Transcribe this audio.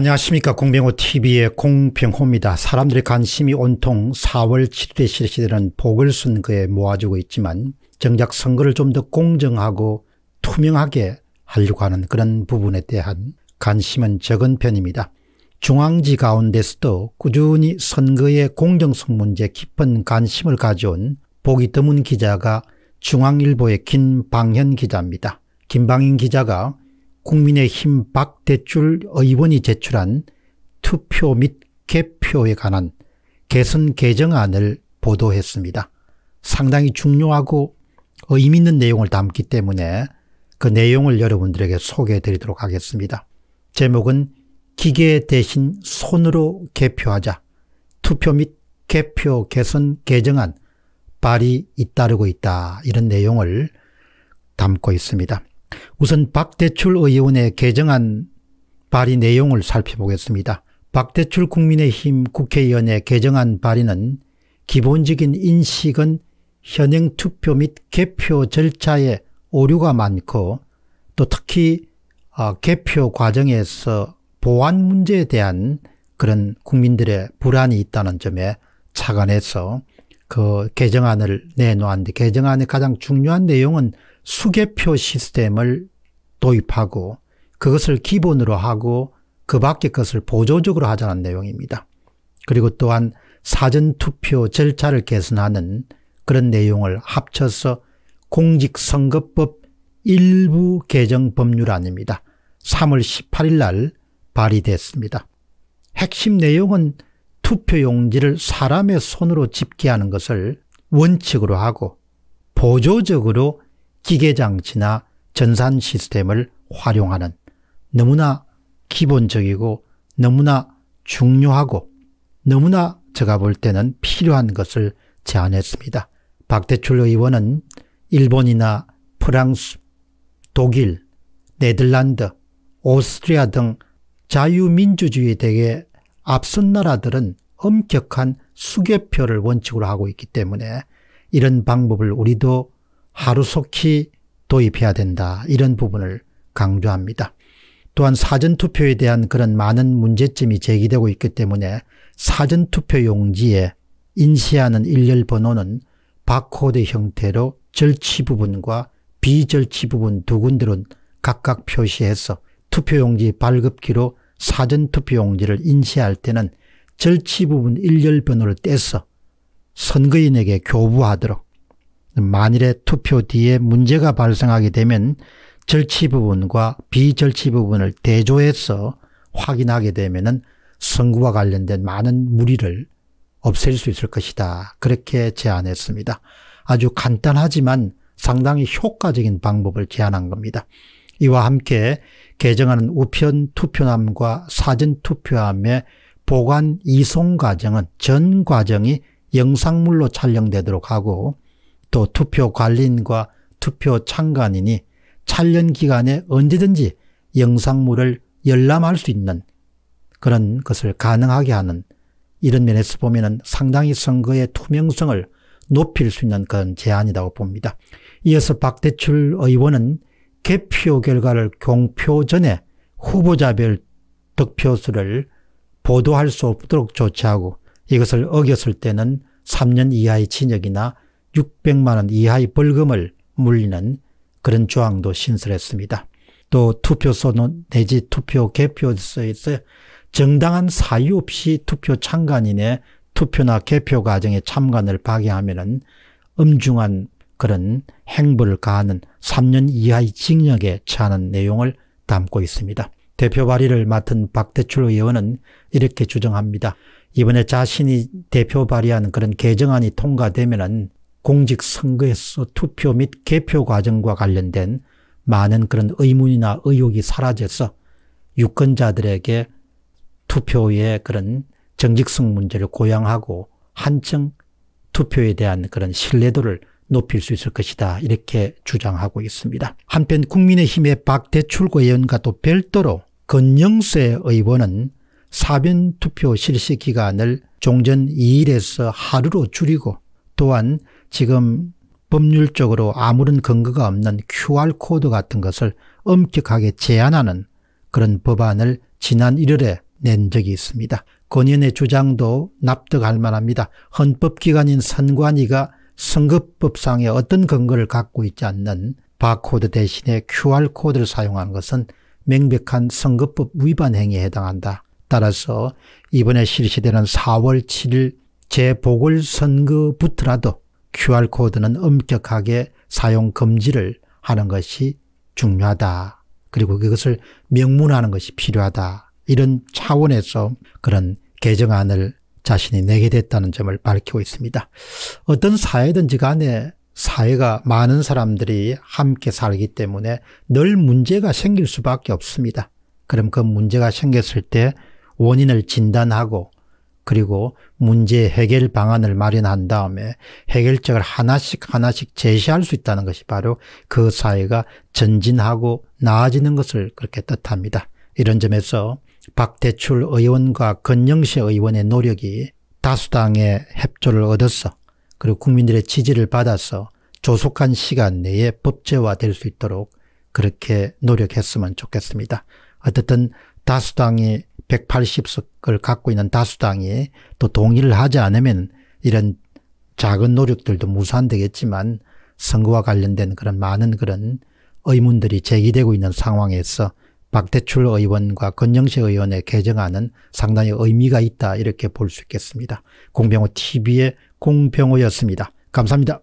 안녕하십니까 공병호TV의 공병호입니다. 사람들의 관심이 온통 4월 7도에 실시되는 보궐선거에 모아지고 있지만 정작 선거를 좀 더 공정하고 투명하게 하려고 하는 그런 부분에 대한 관심은 적은 편입니다. 중앙지 가운데서도 꾸준히 선거의 공정성 문제에 깊은 관심을 가져온 보기 드문 기자가 중앙일보의 김방현 기자입니다. 김방인 기자가 국민의힘 박대출 의원이 제출한 투표 및 개표에 관한 개선 개정안을 보도했습니다. 상당히 중요하고 의미 있는 내용을 담기 때문에 그 내용을 여러분들에게 소개해 드리도록 하겠습니다. 제목은 기계 대신 손으로 개표하자 투표 및 개표 개선 개정안 발이 잇따르고 있다 이런 내용을 담고 있습니다. 우선 박대출 의원의 개정안 발의 내용을 살펴보겠습니다. 박대출 국민의힘 국회의원의 개정안 발의는 기본적인 인식은 현행 투표 및 개표 절차에 오류가 많고 또 특히 아, 개표 과정에서 보안 문제에 대한 그런 국민들의 불안이 있다는 점에 착안해서 그 개정안을 내놓았는데 개정안의 가장 중요한 내용은 수개표 시스템을 도입하고 그것을 기본으로 하고 그 밖의 것을 보조적으로 하자는 내용입니다. 그리고 또한 사전투표 절차를 개선하는 그런 내용을 합쳐서 공직선거법 일부 개정 법률안입니다. 3월 18일 날 발의됐습니다. 핵심 내용은 투표용지를 사람의 손으로 집계하는 것을 원칙으로 하고 보조적으로 기계장치나 전산 시스템을 활용하는 너무나 기본적이고 너무나 중요하고 너무나 제가 볼 때는 필요한 것을 제안했습니다. 박대출 의원은 일본이나 프랑스, 독일, 네덜란드, 오스트리아 등 자유민주주의 되게 앞선 나라들은 엄격한 수개표를 원칙으로 하고 있기 때문에 이런 방법을 우리도 하루속히 도입해야 된다 이런 부분을 강조합니다. 또한 사전투표에 대한 그런 많은 문제점이 제기되고 있기 때문에 사전투표 용지에 인쇄하는 일렬 번호는 바코드 형태로 절취 부분과 비절취 부분 두 군데로 각각 표시해서 투표용지 발급기로 사전투표용지를 인쇄할 때는 절취 부분 일렬 번호를 떼서 선거인에게 교부하도록 만일에 투표 뒤에 문제가 발생하게 되면 절취 부분과 비절취 부분을 대조해서 확인하게 되면 선거와 관련된 많은 무리를 없앨 수 있을 것이다. 그렇게 제안했습니다. 아주 간단하지만 상당히 효과적인 방법을 제안한 겁니다. 이와 함께 개정하는 우편 투표함과 사전 투표함의 보관 이송 과정은 전 과정이 영상물로 촬영되도록 하고 또 투표 관리인과 투표 참관인이 촬영 기간에 언제든지 영상물을 열람할 수 있는 그런 것을 가능하게 하는 이런 면에서 보면 상당히 선거의 투명성을 높일 수 있는 그런 제안이라고 봅니다. 이어서 박대출 의원은 개표 결과를 공표 전에 후보자별 득표수를 보도할 수 없도록 조치하고 이것을 어겼을 때는 3년 이하의 징역이나 600만 원 이하의 벌금을 물리는 그런 조항도 신설했습니다. 또 투표소 내지 투표 개표소에서 정당한 사유 없이 투표 참관인의 투표나 개표 과정에 참관을 방해하면 엄중한 그런 행보를 가하는 3년 이하의 징역에 처하는 내용을 담고 있습니다. 대표 발의를 맡은 박대출 의원은 이렇게 주장합니다. 이번에 자신이 대표 발의한 그런 개정안이 통과되면 공직선거에서 투표 및 개표 과정과 관련된 많은 그런 의문이나 의혹이 사라져서 유권자들에게 투표의 그런 정직성 문제를 고양하고 한층 투표에 대한 그런 신뢰도를 높일 수 있을 것이다 이렇게 주장하고 있습니다. 한편 국민의힘의 박대출고 의원과 도 별도로 건영세 의원은 사변투표 실시 기간을 종전 2일에서 하루로 줄이고 또한 지금 법률적으로 아무런 근거가 없는 QR코드 같은 것을 엄격하게 제한하는 그런 법안을 지난 1월에 낸 적이 있습니다. 권위의 주장도 납득할 만합니다. 헌법기관인 선관위가 선거법상의 어떤 근거를 갖고 있지 않는 바코드 대신에 QR코드를 사용한 것은 명백한 선거법 위반 행위에 해당한다. 따라서 이번에 실시되는 4월 7일 재보궐선거부터라도 QR코드는 엄격하게 사용 금지를 하는 것이 중요하다. 그리고 그것을 명문하는 화 것이 필요하다. 이런 차원에서 그런 개정안을 자신이 내게 됐다는 점을 밝히고 있습니다. 어떤 사회든지 간에 사회가 많은 사람들이 함께 살기 때문에 늘 문제가 생길 수밖에 없습니다. 그럼 그 문제가 생겼을 때 원인을 진단하고 그리고 문제 해결 방안을 마련한 다음에 해결책을 하나씩 하나씩 제시할 수 있다는 것이 바로 그 사회가 전진하고 나아지는 것을 그렇게 뜻합니다. 이런 점에서 박대출 의원과 건영세 의원의 노력이 다수당의 협조를 얻었어 그리고 국민들의 지지를 받아서 조속한 시간 내에 법제화될 수 있도록 그렇게 노력했으면 좋겠습니다. 어쨌든 다수당이 180석을 갖고 있는 다수당이 또 동의를 하지 않으면 이런 작은 노력들도 무산되겠지만 선거와 관련된 그런 많은 그런 의문들이 제기되고 있는 상황에서 박대출 의원과 권영식 의원의 개정안은 상당히 의미가 있다 이렇게 볼 수 있겠습니다. 공병호 TV의 공병호였습니다. 감사합니다.